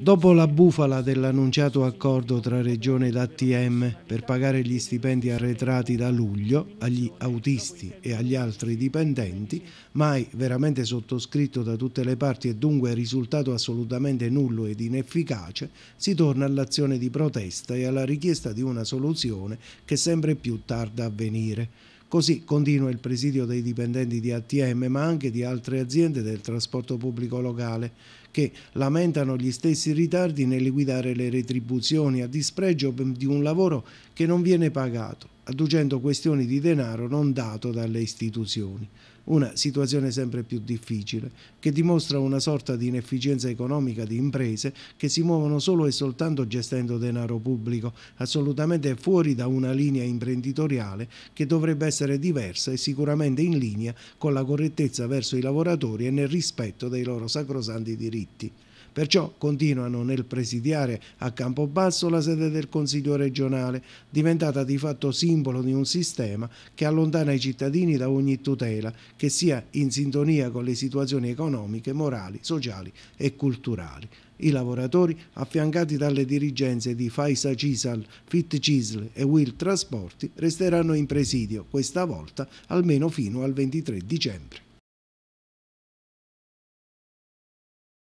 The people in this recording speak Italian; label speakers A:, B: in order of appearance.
A: Dopo la bufala dell'annunciato accordo tra Regione ed ATM per pagare gli stipendi arretrati da luglio agli autisti e agli altri dipendenti, mai veramente sottoscritto da tutte le parti e dunque risultato assolutamente nullo ed inefficace, si torna all'azione di protesta e alla richiesta di una soluzione che sempre più tarda a venire. Così continua il presidio dei dipendenti di ATM ma anche di altre aziende del trasporto pubblico locale che lamentano gli stessi ritardi nel liquidare le retribuzioni a dispregio di un lavoro che non viene pagato adducendo questioni di denaro non dato dalle istituzioni. Una situazione sempre più difficile, che dimostra una sorta di inefficienza economica di imprese che si muovono solo e soltanto gestendo denaro pubblico, assolutamente fuori da una linea imprenditoriale che dovrebbe essere diversa e sicuramente in linea con la correttezza verso i lavoratori e nel rispetto dei loro sacrosanti diritti. Perciò continuano nel presidiare a Campobasso la sede del Consiglio regionale, diventata di fatto simbolo di un sistema che allontana i cittadini da ogni tutela, che sia in sintonia con le situazioni economiche, morali, sociali e culturali. I lavoratori, affiancati dalle dirigenze di Faisa Cisal, Fit Cisle e Will Trasporti, resteranno in presidio, questa volta almeno fino al 23 dicembre.